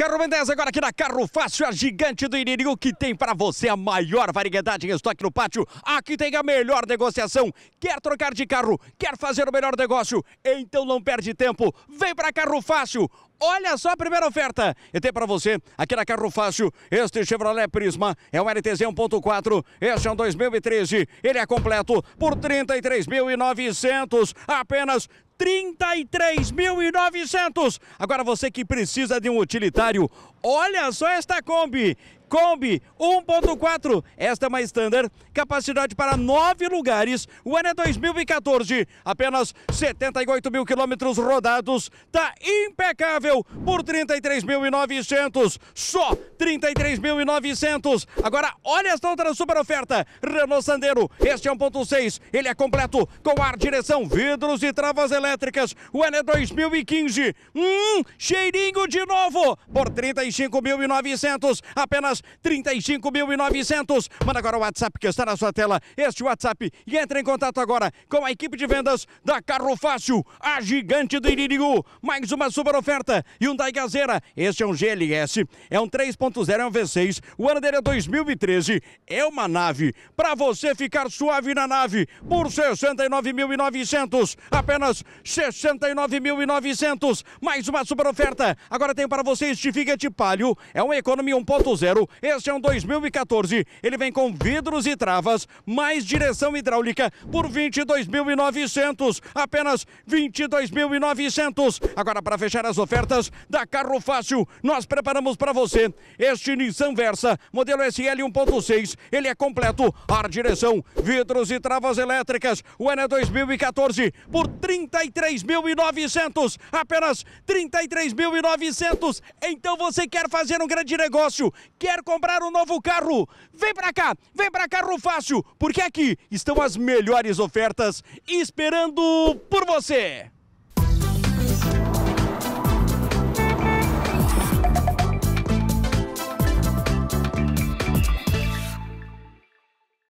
Carro Mendes agora aqui na Carro Fácil, a gigante do Iririu que tem para você a maior variedade em estoque no pátio. Aqui tem a melhor negociação. Quer trocar de carro? Quer fazer o melhor negócio? Então não perde tempo. Vem para Carro Fácil. Olha só a primeira oferta. E tem para você, aqui na Carro Fácil, este Chevrolet Prisma é um LTZ 1.4, este é um 2013. Ele é completo por 33.900, apenas 33.900. Agora você que precisa de um utilitário Olha só esta Kombi! Kombi 1.4, esta é uma Standard, capacidade para nove lugares. O ano é 2014, apenas 78 mil quilômetros rodados, tá impecável por 33.900, só 33.900. Agora, olha esta outra super oferta, Renault Sandero, este é 1.6, ele é completo, com ar, direção, vidros e travas elétricas. O ano é 2015, hum, cheirinho de novo, por 35 35.900, apenas 35.900. Manda agora o WhatsApp que está na sua tela, este WhatsApp, e entre em contato agora com a equipe de vendas da Carro Fácil, a gigante do Iririgu. Mais uma super oferta, Hyundai Gazeira, este é um GLS, é um 3.0, é um V6, o ano dele é 2013, é uma nave, para você ficar suave na nave, por 69.900, apenas 69.900, mais uma super oferta. Agora tem para você este Fiat Palio é um Economy 1.0. Este é um 2014. Ele vem com vidros e travas, mais direção hidráulica por 22.900. Apenas 22.900. Agora, para fechar as ofertas da Carro Fácil, nós preparamos para você este Nissan Versa, modelo SL 1.6. Ele é completo, ar, direção, vidros e travas elétricas. O ano é 2014 por 33.900. Apenas 33.900. Então você quer fazer um grande negócio, quer comprar um novo carro, vem para cá, vem para Carro Fácil, porque aqui estão as melhores ofertas esperando por você.